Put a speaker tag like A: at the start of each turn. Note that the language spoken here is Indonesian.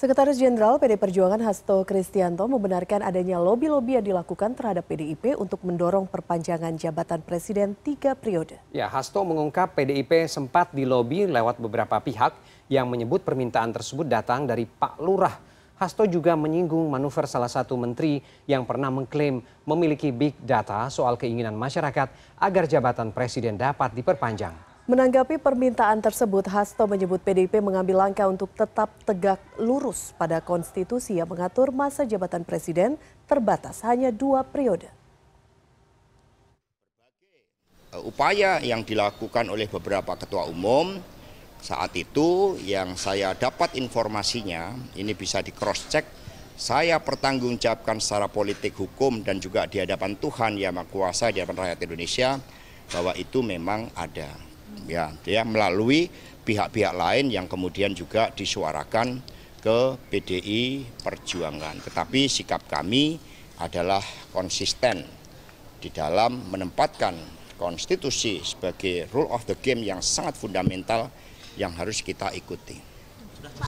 A: Sekretaris Jenderal PD Perjuangan Hasto Kristianto membenarkan adanya lobi-lobi yang dilakukan terhadap PDIP untuk mendorong perpanjangan jabatan presiden tiga periode.
B: Ya, Hasto mengungkap PDIP sempat dilobi lewat beberapa pihak yang menyebut permintaan tersebut datang dari Pak Lurah. Hasto juga menyinggung manuver salah satu menteri yang pernah mengklaim memiliki big data soal keinginan masyarakat agar jabatan presiden dapat diperpanjang.
A: Menanggapi permintaan tersebut, Hasto menyebut PDIP mengambil langkah untuk tetap tegak lurus pada konstitusi yang mengatur masa jabatan presiden terbatas hanya dua periode.
C: Eh, upaya yang dilakukan oleh beberapa ketua umum saat itu yang saya dapat informasinya, ini bisa di cross check, saya pertanggungjawabkan secara politik hukum dan juga di hadapan Tuhan Yang Maha Kuasa di hadapan rakyat Indonesia bahwa itu memang ada ya dia melalui pihak-pihak lain yang kemudian juga disuarakan ke PDI Perjuangan. Tetapi sikap kami adalah konsisten di dalam menempatkan konstitusi sebagai rule of the game yang sangat fundamental yang harus kita ikuti.